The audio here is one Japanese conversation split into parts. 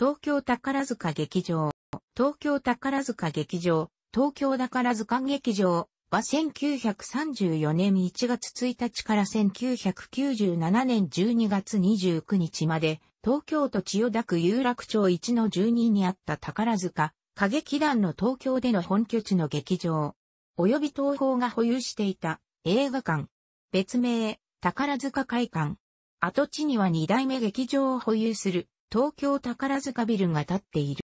東京宝塚劇場、東京宝塚劇場、東京宝塚劇場は1934年1月1日から1997年12月29日まで、東京都千代田区有楽町1の12にあった宝塚、歌劇団の東京での本拠地の劇場、及び東宝が保有していた映画館、別名、宝塚会館、跡地には二代目劇場を保有する東京宝塚ビルが建っている。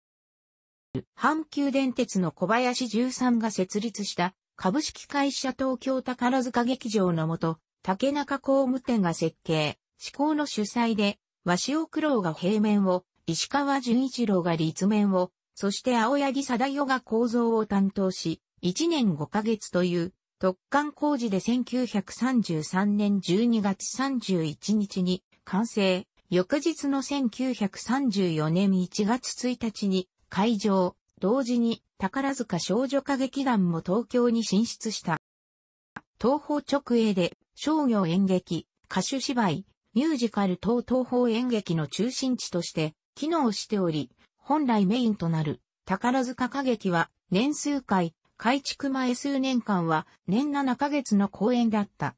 阪急電鉄の小林十三が設立した株式会社東京宝塚劇場のもと、竹中工務店が設計、施工の主催で、鷲尾九郎が平面を、石川純一郎が立面を、そして青柳貞代が構造を担当し、1年5ヶ月という特貫工事で1933年12月31日に完成、翌日の1934年1月1日に会場、同時に宝塚少女歌劇団も東京に進出した。東方直営で商業演劇、歌手芝居、ミュージカル等東方演劇の中心地として機能しており、本来メインとなる宝塚歌劇は年数回、改築前数年間は年7ヶ月の公演だった。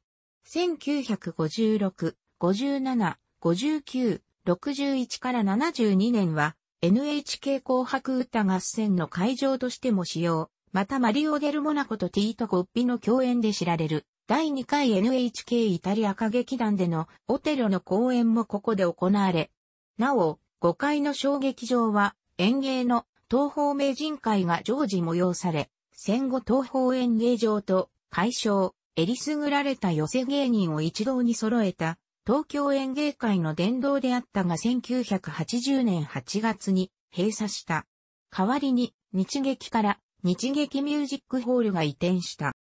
1956、57、59、61から72年は NHK 紅白歌合戦の会場としても使用、またマリオ・デル・モナコとティート・ゴッピの共演で知られる第2回 NHK イタリア歌劇団でのオテロの公演もここで行われ、なお、5階の小劇場は演芸の東方名人会が常時催され、戦後東方演芸場と会場、えりすぐられた寄せ芸人を一堂に揃えた東京園芸会の殿堂であったが1980年8月に閉鎖した。代わりに日劇から日劇ミュージックホールが移転した。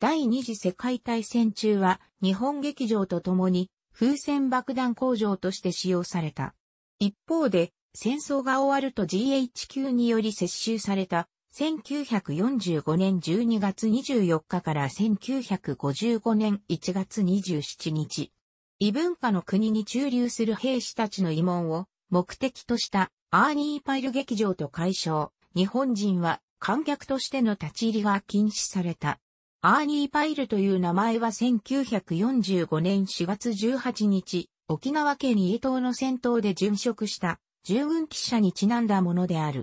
第二次世界大戦中は日本劇場と共に風船爆弾工場として使用された。一方で戦争が終わると GHQ により接収された1945年12月24日から1955年1月27日異文化の国に駐留する兵士たちの慰問を目的としたアーニーパイル劇場と解消。日本人は観客としての立ち入りが禁止された。アーニーパイルという名前は1945年4月18日、沖縄県伊東の戦闘で殉職した従軍記者にちなんだものである。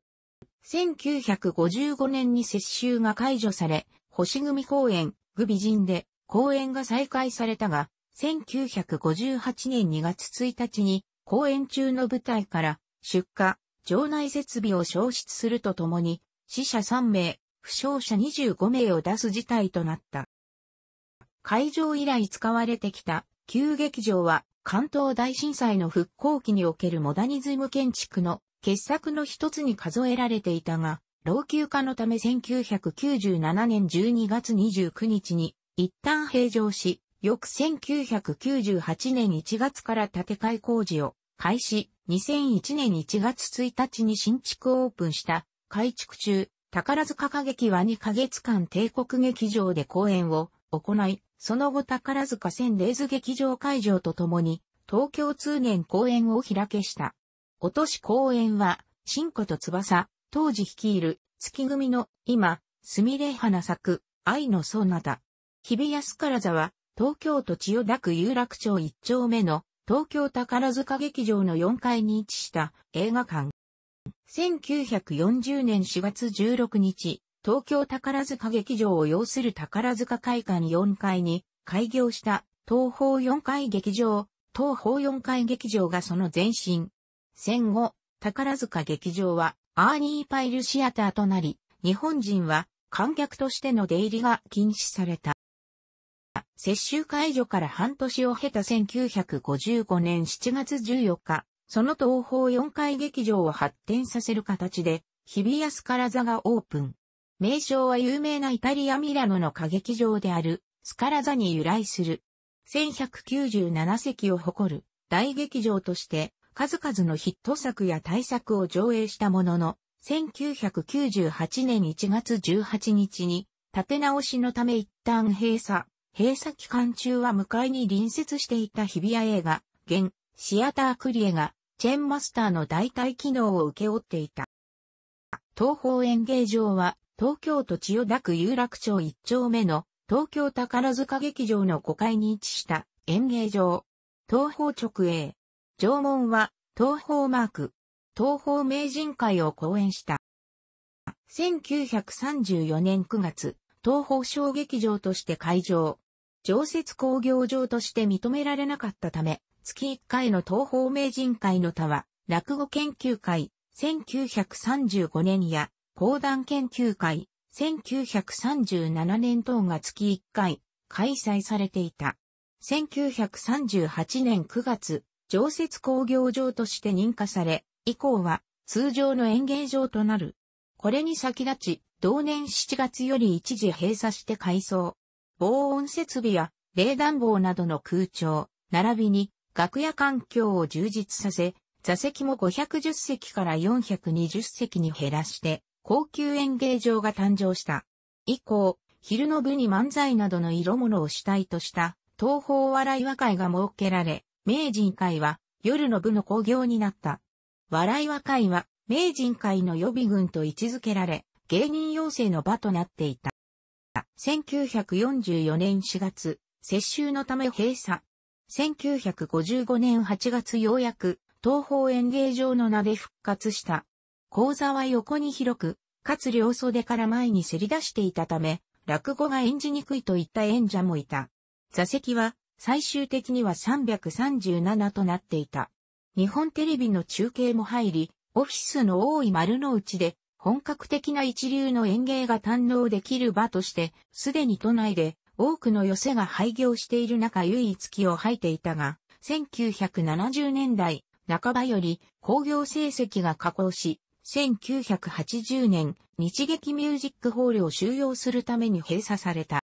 1955年に接収が解除され、星組公園、グビジンで公演が再開されたが、1958年2月1日に公演中の舞台から出火、場内設備を消失するとともに死者3名、負傷者25名を出す事態となった。会場以来使われてきた旧劇場は関東大震災の復興期におけるモダニズム建築の傑作の一つに数えられていたが、老朽化のため1997年12月29日に一旦閉場し、翌1998年1月から建て替え工事を開始、2001年1月1日に新築オープンした改築中、宝塚歌劇は2ヶ月間帝国劇場で公演を行い、その後宝塚千レーズ劇場会場とともに東京通年公演を開けした。落とし公演は、新子と翼、当時率いる月組の今、すみれ花作、愛のそなた。日比安から座は、東京都千代田区有楽町一丁目の東京宝塚劇場の4階に位置した映画館。1940年4月16日、東京宝塚劇場を要する宝塚会館4階に開業した東方4階劇場、東方4階劇場がその前身。戦後、宝塚劇場はアーニーパイルシアターとなり、日本人は観客としての出入りが禁止された。接種解除から半年を経た1955年7月14日、その東方4階劇場を発展させる形で、日比安から座がオープン。名称は有名なイタリアミラノの歌劇場である、スカラ座に由来する。1197席を誇る大劇場として、数々のヒット作や大作を上映したものの、1998年1月18日に、立て直しのため一旦閉鎖。閉鎖期間中は向かいに隣接していた日比谷映画、現、シアタークリエが、チェンマスターの代替機能を受け負っていた。東方演芸場は、東京都千代田区有楽町1丁目の、東京宝塚劇場の5階に位置した演芸場。東方直営。城門は、東方マーク。東方名人会を講演した。1934年9月、東方小劇場として開場。常設工業場として認められなかったため、月1回の東方名人会の他は、落語研究会、1935年や、講談研究会、1937年等が月1回、開催されていた。1938年9月、常設工業場として認可され、以降は通常の演芸場となる。これに先立ち、同年7月より一時閉鎖して改装。防音設備や冷暖房などの空調、並びに楽屋環境を充実させ、座席も510席から420席に減らして、高級演芸場が誕生した。以降、昼の部に漫才などの色物を主体とした東方笑い和会が設けられ、名人会は夜の部の興行になった。笑い和会は名人会の予備軍と位置づけられ、芸人養成の場となっていた。1944年4月、接収のため閉鎖。1955年8月ようやく、東方演芸場の名で復活した。講座は横に広く、かつ両袖から前にせり出していたため、落語が演じにくいといった演者もいた。座席は、最終的には337となっていた。日本テレビの中継も入り、オフィスの多い丸の内で本格的な一流の園芸が堪能できる場として、すでに都内で多くの寄せが廃業している中唯一気を吐いていたが、1970年代半ばより工業成績が下降し、1980年、日劇ミュージックホールを収容するために閉鎖された。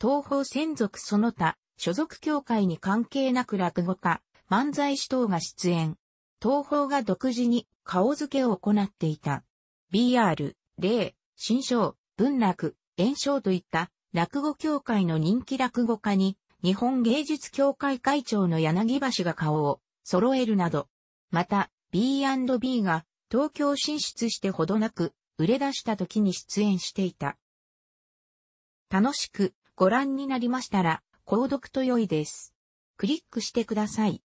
東方専属その他、所属協会に関係なく落語家、漫才師等が出演。東方が独自に顔付けを行っていた。BR、例、新章、文楽、炎章といった落語協会の人気落語家に、日本芸術協会会長の柳橋が顔を揃えるなど、また B&B が東京進出してほどなく、売れ出した時に出演していた。楽しくご覧になりましたら、購読と良いです。クリックしてください。